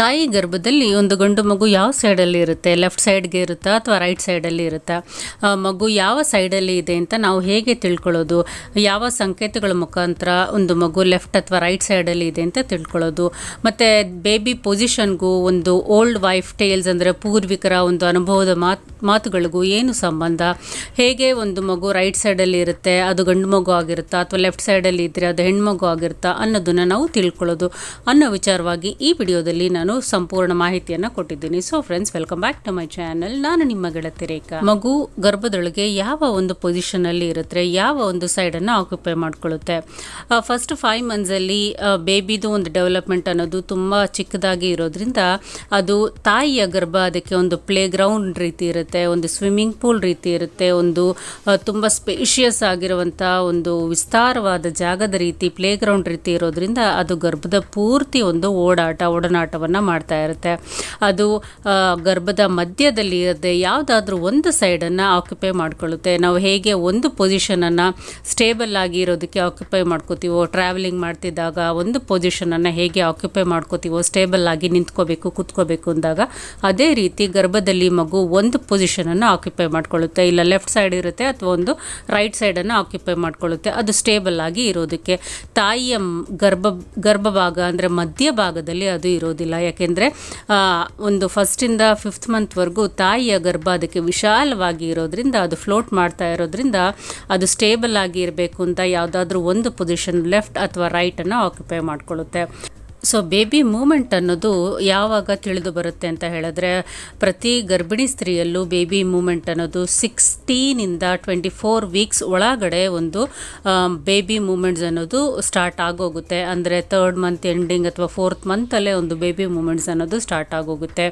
ತಾಯಿ ಗರ್ಭದಲ್ಲಿ ಒಂದು ಗಂಡು ಮಗು ಯಾವ ಸೈಡಲ್ಲಿ ಇರುತ್ತೆ ಲೆಫ್ಟ್ ಸೈಡ್ಗೆ ಇರುತ್ತಾ ಅಥವಾ ರೈಟ್ ಸೈಡಲ್ಲಿ ಇರುತ್ತಾ ಮಗು ಯಾವ ಸೈಡಲ್ಲಿ ಇದೆ ಅಂತ ನಾವು ಹೇಗೆ ತಿಳ್ಕೊಳ್ಳೋದು ಯಾವ ಸಂಕೇತಗಳ ಮುಖಾಂತರ ಒಂದು ಮಗು ಲೆಫ್ಟ್ ಅಥವಾ ರೈಟ್ ಸೈಡಲ್ಲಿ ಇದೆ ಅಂತ ತಿಳ್ಕೊಳ್ಳೋದು ಮತ್ತು ಬೇಬಿ ಪೊಸಿಷನ್ಗೂ ಒಂದು ಓಲ್ಡ್ ವೈಫ್ ಟೇಲ್ಸ್ ಅಂದರೆ ಪೂರ್ವಿಕರ ಒಂದು ಅನುಭವದ ಮಾತು ಮಾತುಗಳಿಗೂ ಏನು ಸಂಬಂಧ ಹೇಗೆ ಒಂದು ಮಗು ರೈಟ್ ಸೈಡಲ್ಲಿ ಇರುತ್ತೆ ಅದು ಗಂಡು ಮಗು ಆಗಿರುತ್ತಾ ಅಥವಾ ಲೆಫ್ಟ್ ಸೈಡಲ್ಲಿ ಇದ್ದರೆ ಅದು ಹೆಣ್ಮಗು ಆಗಿರುತ್ತಾ ಅನ್ನೋದನ್ನು ನಾವು ತಿಳ್ಕೊಳ್ಳೋದು ಅನ್ನೋ ವಿಚಾರವಾಗಿ ಈ ವಿಡಿಯೋದಲ್ಲಿ ನಾನು ನಾನು ಸಂಪೂರ್ಣ ಮಾಹಿತಿಯನ್ನು ಕೊಟ್ಟಿದ್ದೀನಿ so friends welcome back to my channel ನಾನು ನಿಮ್ಮ ಗೆಳತಿ ರೇಖಾ ಮಗು ಗರ್ಭದೊಳಗೆ ಯಾವ ಒಂದು ಪೊಸಿಷನ್ ಅಲ್ಲಿ ಇರುತ್ತೆ ಯಾವ ಒಂದು ಸೈಡ್ ಅನ್ನು ಆಕ್ಯುಪೈ ಮಾಡ್ಕೊಳ್ಳುತ್ತೆ ಫಸ್ಟ್ ಫೈವ್ ಮಂತ್ಸ್ ಅಲ್ಲಿ ಬೇಬಿದು ಒಂದು ಡೆವಲಪ್ಮೆಂಟ್ ಅನ್ನೋದು ತುಂಬಾ ಚಿಕ್ಕದಾಗಿ ಇರೋದ್ರಿಂದ ಅದು ತಾಯಿಯ ಗರ್ಭ ಅದಕ್ಕೆ ಒಂದು ಪ್ಲೇ ಗ್ರೌಂಡ್ ರೀತಿ ಇರುತ್ತೆ ಒಂದು ಸ್ವಿಮ್ಮಿಂಗ್ ಪೂಲ್ ರೀತಿ ಇರುತ್ತೆ ಒಂದು ತುಂಬಾ ಸ್ಪೇಷಿಯಸ್ ಆಗಿರುವಂತಹ ಒಂದು ವಿಸ್ತಾರವಾದ ಜಾಗದ ರೀತಿ ಪ್ಲೇ ಗ್ರೌಂಡ್ ರೀತಿ ಇರೋದ್ರಿಂದ ಅದು ಗರ್ಭದ ಪೂರ್ತಿ ಒಂದು ಓಡಾಟ ಒಡನಾಟವನ್ನು ಕೆಲಸವನ್ನು ಮಾಡ್ತಾ ಇರುತ್ತೆ ಅದು ಗರ್ಭದ ಮಧ್ಯದಲ್ಲಿ ಇರದೆ ಯಾವುದಾದ್ರೂ ಒಂದು ಸೈಡನ್ನು ಆಕ್ಯುಪೈ ಮಾಡ್ಕೊಳ್ಳುತ್ತೆ ನಾವು ಹೇಗೆ ಒಂದು ಪೊಸಿಷನನ್ನು ಸ್ಟೇಬಲ್ ಆಗಿ ಇರೋದಕ್ಕೆ ಆಕ್ಯುಪೈ ಮಾಡ್ಕೋತೀವೋ ಟ್ರಾವೆಲಿಂಗ್ ಮಾಡ್ತಿದ್ದಾಗ ಒಂದು ಪೊಸಿಷನನ್ನು ಹೇಗೆ ಆಕ್ಯುಪೈ ಮಾಡ್ಕೋತೀವೋ ಸ್ಟೇಬಲ್ ಆಗಿ ನಿಂತ್ಕೋಬೇಕು ಕೂತ್ಕೋಬೇಕು ಅಂದಾಗ ಅದೇ ರೀತಿ ಗರ್ಭದಲ್ಲಿ ಮಗು ಒಂದು ಪೊಸಿಷನನ್ನು ಆಕ್ಯುಪೈ ಮಾಡ್ಕೊಳ್ಳುತ್ತೆ ಇಲ್ಲ ಲೆಫ್ಟ್ ಸೈಡ್ ಇರುತ್ತೆ ಅಥವಾ ಒಂದು ರೈಟ್ ಸೈಡನ್ನು ಆಕ್ಯುಪೈ ಮಾಡ್ಕೊಳ್ಳುತ್ತೆ ಅದು ಸ್ಟೇಬಲ್ ಆಗಿ ಇರೋದಕ್ಕೆ ತಾಯಿಯ ಗರ್ಭ ಗರ್ಭಭಾಗ ಅಂದರೆ ಮಧ್ಯಭಾಗದಲ್ಲಿ ಅದು ಇರೋದಿಲ್ಲ ಯಾಕೆಂದರೆ ಒಂದು ಫಸ್ಟಿಂದ ಫಿಫ್ತ್ ಮಂತ್ವರೆಗೂ ತಾಯಿಯ ಗರ್ಭ ಅದಕ್ಕೆ ವಿಶಾಲವಾಗಿ ಇರೋದ್ರಿಂದ ಅದು ಫ್ಲೋಟ್ ಮಾಡ್ತಾ ಇರೋದ್ರಿಂದ ಅದು ಸ್ಟೇಬಲ್ ಆಗಿ ಇರಬೇಕು ಅಂತ ಯಾವುದಾದ್ರೂ ಒಂದು ಪೊಸಿಷನ್ ಲೆಫ್ಟ್ ಅಥವಾ ರೈಟನ್ನು ಆಕ್ಯುಪೈ ಮಾಡಿಕೊಳ್ಳುತ್ತೆ ಸೊ ಬೇಬಿ ಮೂಮೆಂಟ್ ಅನ್ನೋದು ಯಾವಾಗ ತಿಳಿದು ಬರುತ್ತೆ ಅಂತ ಹೇಳಿದ್ರೆ ಪ್ರತಿ ಗರ್ಭಿಣಿ ಸ್ತ್ರೀಯಲ್ಲೂ ಬೇಬಿ ಮೂಮೆಂಟ್ ಅನ್ನೋದು ಸಿಕ್ಸ್ಟೀನಿಂದ ಟ್ವೆಂಟಿ ಫೋರ್ ವೀಕ್ಸ್ ಒಳಗಡೆ ಒಂದು ಬೇಬಿ ಮೂಮೆಂಟ್ಸ್ ಅನ್ನೋದು ಸ್ಟಾರ್ಟ್ ಆಗೋಗುತ್ತೆ ಅಂದರೆ ತರ್ಡ್ ಮಂತ್ ಎಂಡಿಂಗ್ ಅಥವಾ ಫೋರ್ತ್ ಮಂತಲ್ಲೇ ಒಂದು ಬೇಬಿ ಮೂಮೆಂಟ್ಸ್ ಅನ್ನೋದು ಸ್ಟಾರ್ಟ್ ಆಗೋಗುತ್ತೆ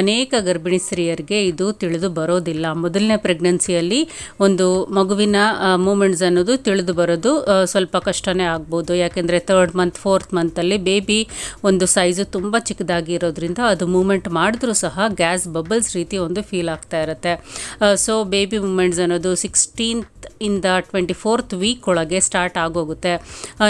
ಅನೇಕ ಗರ್ಭಿಣಿ ಸ್ತ್ರೀಯರಿಗೆ ಇದು ತಿಳಿದು ಬರೋದಿಲ್ಲ ಮೊದಲನೇ ಪ್ರೆಗ್ನೆನ್ಸಿಯಲ್ಲಿ ಒಂದು ಮಗುವಿನ ಮೂಮೆಂಟ್ಸ್ ಅನ್ನೋದು ತಿಳಿದು ಬರೋದು ಸ್ವಲ್ಪ ಕಷ್ಟನೇ ಆಗ್ಬೋದು ಯಾಕೆಂದರೆ ತರ್ಡ್ ಮಂತ್ ಫೋರ್ತ್ ಮಂತಲ್ಲಿ ಬೇಬಿ ಒಂದು ಸೈಜು ತುಂಬ ಚಿಕ್ಕದಾಗಿ ಇರೋದ್ರಿಂದ ಅದು ಮೂಮೆಂಟ್ ಮಾಡಿದ್ರೂ ಸಹ ಗ್ಯಾಸ್ ಬಬಲ್ಸ್ ರೀತಿ ಒಂದು ಫೀಲ್ ಆಗ್ತಾ ಇರುತ್ತೆ ಸೊ ಬೇಬಿ ಮೂಮೆಂಟ್ಸ್ ಅನ್ನೋದು ಸಿಕ್ಸ್ಟೀನ್ ಇಂದ ಟ್ವೆಂಟಿ ಫೋರ್ತ್ ವೀಕ್ ಒಳಗೆ ಸ್ಟಾರ್ಟ್ ಆಗೋಗುತ್ತೆ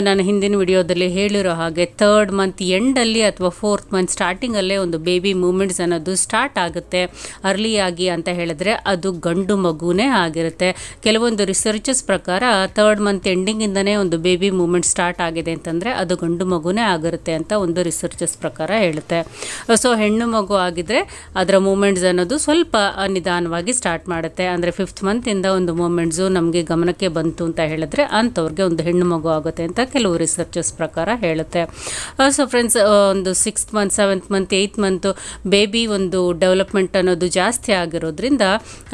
ನಾನು ಹಿಂದಿನ ವಿಡಿಯೋದಲ್ಲಿ ಹೇಳಿರೋ ಹಾಗೆ ತರ್ಡ್ ಮಂತ್ ಎಂಡಲ್ಲಿ ಅಥವಾ ಫೋರ್ತ್ ಮಂತ್ ಸ್ಟಾರ್ಟಿಂಗಲ್ಲೇ ಒಂದು ಬೇಬಿ ಮೂಮೆಂಟ್ಸ್ ಅನ್ನೋದು ಸ್ಟಾರ್ಟ್ ಆಗುತ್ತೆ ಅರ್ಲಿಯಾಗಿ ಅಂತ ಹೇಳಿದ್ರೆ ಅದು ಗಂಡು ಮಗುನೇ ಆಗಿರುತ್ತೆ ಕೆಲವೊಂದು ರಿಸರ್ಚಸ್ ಪ್ರಕಾರ ತರ್ಡ್ ಮಂತ್ ಎಂಡಿಂಗಿಂದನೇ ಒಂದು ಬೇಬಿ ಮೂಮೆಂಟ್ ಸ್ಟಾರ್ಟ್ ಆಗಿದೆ ಅಂತಂದರೆ ಅದು ಗಂಡು ಮಗುನೇ ಆಗಿರುತ್ತೆ ಅಂತ ಒಂದು ರಿಸರ್ಚಸ್ ಪ್ರಕಾರ ಹೇಳುತ್ತೆ ಸೊ ಹೆಣ್ಣು ಮಗು ಆಗಿದ್ರೆ ಅದರ ಮೂಮೆಂಟ್ಸ್ ಅನ್ನೋದು ಸ್ವಲ್ಪ ನಿಧಾನವಾಗಿ ಸ್ಟಾರ್ಟ್ ಮಾಡುತ್ತೆ ಅಂದರೆ ಫಿಫ್ತ್ ಮಂತಿಂದ ಒಂದು ಮೂಮೆಂಟ್ಸು ನಮಗೆ ಗಮನಕ್ಕೆ ಬಂತು ಅಂತ ಹೇಳಿದ್ರೆ ಅಂಥವ್ರಿಗೆ ಒಂದು ಹೆಣ್ಣು ಮಗು ಆಗುತ್ತೆ ಅಂತ ಕೆಲವು ರಿಸರ್ಚಸ್ ಪ್ರಕಾರ ಹೇಳುತ್ತೆ ಸೊ ಫ್ರೆಂಡ್ಸ್ ಒಂದು sixth month seventh month eighth month baby ಒಂದು ಡೆವಲಪ್ಮೆಂಟ್ ಅನ್ನೋದು ಜಾಸ್ತಿ ಆಗಿರೋದ್ರಿಂದ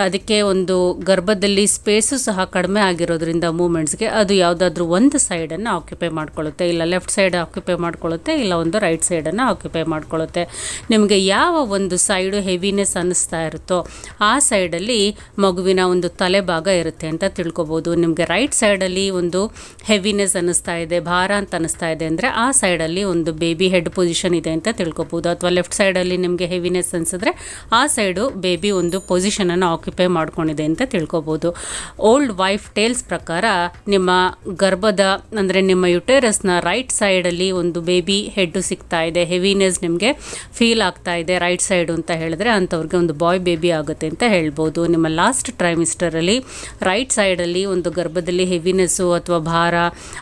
ಅದಕ್ಕೆ ಒಂದು ಗರ್ಭದಲ್ಲಿ ಸ್ಪೇಸು ಸಹ ಕಡಿಮೆ ಆಗಿರೋದ್ರಿಂದ ಮೂಮೆಂಟ್ಸ್ಗೆ ಅದು ಯಾವುದಾದ್ರೂ ಒಂದು ಸೈಡನ್ನು ಆಕ್ಯುಪೈ ಮಾಡ್ಕೊಳ್ಳುತ್ತೆ ಇಲ್ಲ ಲೆಫ್ಟ್ ಸೈಡ್ ಆಕ್ಯುಪೈ ಮಾಡ್ಕೊಳ್ಳುತ್ತೆ ಇಲ್ಲ ಒಂದು ರೈಟ್ ಸೈಡನ್ನು ಆಕ್ಯುಪೈ ಮಾಡ್ಕೊಳ್ಳುತ್ತೆ ನಿಮಗೆ ಯಾವ ಒಂದು ಸೈಡು ಹೆವಿನೆಸ್ ಅನ್ನಿಸ್ತಾ ಇರುತ್ತೋ ಆ ಸೈಡಲ್ಲಿ ಮಗುವಿನ ಒಂದು ತಲೆಭಾಗ ಇರುತ್ತೆ ಅಂತ ತಿಳ್ಕೊ ಮಾಡ್ಕೋಬೋದು ನಿಮಗೆ ರೈಟ್ ಸೈಡಲ್ಲಿ ಒಂದು ಹೆವಿನೆಸ್ ಅನಿಸ್ತಾ ಇದೆ ಭಾರ ಅಂತ ಅನಿಸ್ತಾ ಇದೆ ಅಂದರೆ ಆ ಸೈಡಲ್ಲಿ ಒಂದು ಬೇಬಿ ಹೆಡ್ ಪೊಸಿಷನ್ ಇದೆ ಅಂತ ತಿಳ್ಕೊಬೋದು ಅಥವಾ ಲೆಫ್ಟ್ ಸೈಡಲ್ಲಿ ನಿಮಗೆ ಹೆವಿನೆಸ್ ಅನಿಸಿದ್ರೆ ಆ ಸೈಡು ಬೇಬಿ ಒಂದು ಅನ್ನು ಆಕ್ಯುಪೈ ಮಾಡ್ಕೊಂಡಿದೆ ಅಂತ ತಿಳ್ಕೊಬೋದು ಓಲ್ಡ್ ವೈಫ್ ಟೇಲ್ಸ್ ಪ್ರಕಾರ ನಿಮ್ಮ ಗರ್ಭದ ಅಂದ್ರೆ ನಿಮ್ಮ ಯುಟೇರಸ್ನ ರೈಟ್ ಸೈಡಲ್ಲಿ ಒಂದು ಬೇಬಿ ಹೆಡ್ ಸಿಗ್ತಾ ಇದೆ ಹೆವಿನೆಸ್ ನಿಮಗೆ ಫೀಲ್ ಆಗ್ತಾ ಇದೆ ರೈಟ್ ಸೈಡ್ ಅಂತ ಹೇಳಿದ್ರೆ ಅಂಥವ್ರಿಗೆ ಒಂದು ಬಾಯ್ ಬೇಬಿ ಆಗುತ್ತೆ ಅಂತ ಹೇಳ್ಬೋದು ನಿಮ್ಮ ಲಾಸ್ಟ್ ಅಲ್ಲಿ ರೈಟ್ ಸೈಡ್ ಅವರಲ್ಲಿ ಒಂದು ಗರ್ಭದಲ್ಲಿ ಹೆವಿನೆಸ್ಸು ಅಥವಾ ಭಾರ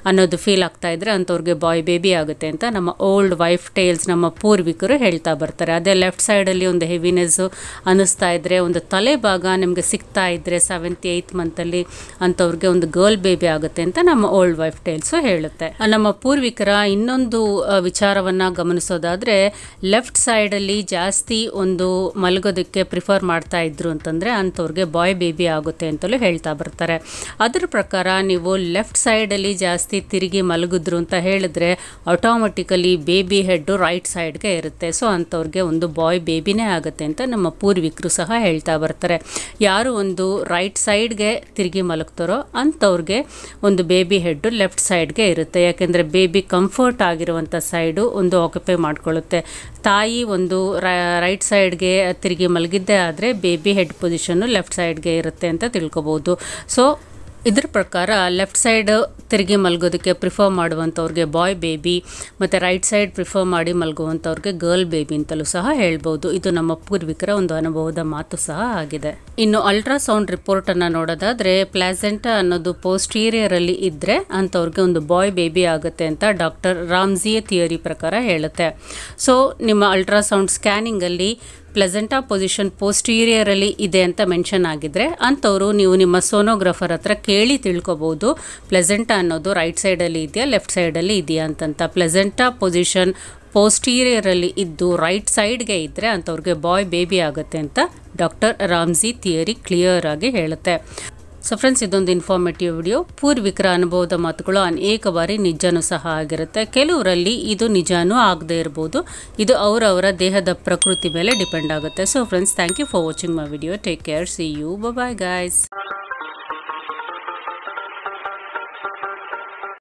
ಅನ್ನೋದು ಫೀಲ್ ಆಗ್ತಾ ಇದ್ರೆ ಅಂಥವ್ರಿಗೆ ಬಾಯ್ ಬೇಬಿ ಆಗುತ್ತೆ ಅಂತ ನಮ್ಮ ಓಲ್ಡ್ ವೈಫ್ ಟೇಲ್ಸ್ ನಮ್ಮ ಪೂರ್ವಿಕರು ಹೇಳ್ತಾ ಬರ್ತಾರೆ ಅದೇ ಲೆಫ್ಟ್ ಸೈಡಲ್ಲಿ ಒಂದು ಹೆವಿನೆಸ್ಸು ಅನ್ನಿಸ್ತಾ ಇದ್ದರೆ ಒಂದು ತಲೆ ಭಾಗ ನಿಮಗೆ ಸಿಗ್ತಾ ಇದ್ದರೆ ಸೆವೆಂತ್ ಏಯ್ತ್ ಮಂತಲ್ಲಿ ಅಂಥವ್ರಿಗೆ ಒಂದು ಗರ್ಲ್ ಬೇಬಿ ಆಗುತ್ತೆ ಅಂತ ನಮ್ಮ ಓಲ್ಡ್ ವೈಫ್ ಟೇಲ್ಸು ಹೇಳುತ್ತೆ ನಮ್ಮ ಪೂರ್ವಿಕರ ಇನ್ನೊಂದು ವಿಚಾರವನ್ನು ಗಮನಿಸೋದಾದರೆ ಲೆಫ್ಟ್ ಸೈಡಲ್ಲಿ ಜಾಸ್ತಿ ಒಂದು ಮಲಗೋದಕ್ಕೆ ಪ್ರಿಫರ್ ಮಾಡ್ತಾ ಇದ್ರು ಅಂತಂದರೆ ಅಂಥವ್ರಿಗೆ ಬಾಯ್ ಬೇಬಿ ಆಗುತ್ತೆ ಅಂತಲೂ ಹೇಳ್ತಾ ಬರ್ತಾರೆ ಅದರ ಪ್ರಕಾರ ನೀವು ಲೆಫ್ಟ್ ಸೈಡಲ್ಲಿ ಜಾಸ್ತಿ ತಿರುಗಿ ಮಲಗಿದ್ರು ಅಂತ ಹೇಳಿದ್ರೆ ಆಟೋಮೆಟಿಕಲಿ ಬೇಬಿ ಹೆಡ್ಡು ರೈಟ್ ಸೈಡ್ಗೆ ಇರುತ್ತೆ ಸೊ ಅಂಥವ್ರಿಗೆ ಒಂದು ಬಾಯ್ ಬೇಬಿನೇ ಆಗುತ್ತೆ ಅಂತ ನಮ್ಮ ಪೂರ್ವಿಕರು ಸಹ ಹೇಳ್ತಾ ಬರ್ತಾರೆ ಯಾರು ಒಂದು ರೈಟ್ ಸೈಡ್ಗೆ ತಿರುಗಿ ಮಲಗ್ತಾರೋ ಅಂಥವ್ರಿಗೆ ಒಂದು ಬೇಬಿ ಹೆಡ್ಡು ಲೆಫ್ಟ್ ಸೈಡ್ಗೆ ಇರುತ್ತೆ ಯಾಕೆಂದರೆ ಬೇಬಿ ಕಂಫರ್ಟ್ ಆಗಿರುವಂಥ ಸೈಡು ಒಂದು ಆಕ್ಯುಪೈ ಮಾಡ್ಕೊಳ್ಳುತ್ತೆ ತಾಯಿ ಒಂದು ರೈಟ್ ಸೈಡ್ಗೆ ತಿರುಗಿ ಮಲಗಿದ್ದೇ ಆದರೆ ಬೇಬಿ ಹೆಡ್ ಪೊಸಿಷನ್ನು ಲೆಫ್ಟ್ ಸೈಡ್ಗೆ ಇರುತ್ತೆ ಅಂತ ತಿಳ್ಕೊಬೋದು ಸೊ ಇದ್ರ ಪ್ರಕಾರ ಲೆಫ್ಟ್ ಸೈಡ್ ತಿರುಗಿ ಮಲಗೋದಕ್ಕೆ ಪ್ರಿಫರ್ ಮಾಡುವಂಥವ್ರಿಗೆ ಬಾಯ್ ಬೇಬಿ ಮತ್ತು ರೈಟ್ ಸೈಡ್ ಪ್ರಿಫರ್ ಮಾಡಿ ಮಲಗುವಂಥವ್ರಿಗೆ ಗರ್ಲ್ ಬೇಬಿ ಅಂತಲೂ ಸಹ ಹೇಳ್ಬೋದು ಇದು ನಮ್ಮ ಪೂರ್ವಿಕರ ಒಂದು ಅನುಭವದ ಮಾತು ಸಹ ಆಗಿದೆ ಇನ್ನು ಅಲ್ಟ್ರಾಸೌಂಡ್ ರಿಪೋರ್ಟನ್ನು ನೋಡೋದಾದರೆ ಪ್ಲಾಸೆಂಟ ಅನ್ನೋದು ಪೋಸ್ಟೀರಿಯರಲ್ಲಿ ಇದ್ದರೆ ಅಂಥವ್ರಿಗೆ ಒಂದು ಬಾಯ್ ಬೇಬಿ ಆಗುತ್ತೆ ಅಂತ ಡಾಕ್ಟರ್ ರಾಮ್ಜಿಯ ಥಿಯರಿ ಪ್ರಕಾರ ಹೇಳುತ್ತೆ ಸೊ ನಿಮ್ಮ ಅಲ್ಟ್ರಾಸೌಂಡ್ ಸ್ಕ್ಯಾನಿಂಗಲ್ಲಿ ಪ್ಲೆಸೆಂಟಾ ಪೊಸಿಷನ್ ಪೋಸ್ಟೀರಿಯರಲ್ಲಿ ಇದೆ ಅಂತ ಮೆನ್ಷನ್ ಆಗಿದ್ರೆ ಅಂಥವರು ನೀವು ನಿಮ್ಮ ಸೋನೋಗ್ರಾಫರ್ ಹತ್ರ ಕೇಳಿ ತಿಳ್ಕೊಬೋದು ಪ್ಲೆಸೆಂಟಾ ಅನ್ನೋದು ರೈಟ್ ಸೈಡಲ್ಲಿ ಇದೆಯಾ ಲೆಫ್ಟ್ ಸೈಡಲ್ಲಿ ಇದೆಯಾ ಅಂತಂತ ಪ್ಲೆಸೆಂಟಾ ಪೊಸಿಷನ್ ಪೋಸ್ಟೀರಿಯರಲ್ಲಿ ಇದ್ದು ರೈಟ್ ಸೈಡ್ಗೆ ಇದ್ದರೆ ಅಂಥವ್ರಿಗೆ ಬಾಯ್ ಬೇಬಿ ಆಗುತ್ತೆ ಅಂತ ಡಾಕ್ಟರ್ ರಾಮ್ಜಿ ಥಿಯರಿ ಕ್ಲಿಯರ್ ಆಗಿ ಹೇಳುತ್ತೆ ಸೊ ಫ್ರೆಂಡ್ಸ್ ಇದೊಂದು ಇನ್ಫಾರ್ಮೇಟಿವ್ ವಿಡಿಯೋ ಪೂರ್ವಿಕರ ಅನುಭವದ ಮಾತುಗಳು ಅನೇಕ ಬಾರಿ ನಿಜನೂ ಸಹ ಆಗಿರುತ್ತೆ ಕೆಲವರಲ್ಲಿ ಇದು ನಿಜಾನೂ ಆಗದೇ ಇರ್ಬೋದು ಇದು ಅವರವರ ದೇಹದ ಪ್ರಕೃತಿ ಮೇಲೆ ಡಿಪೆಂಡ್ ಆಗುತ್ತೆ so friends thank you for watching my video take care see you bye guys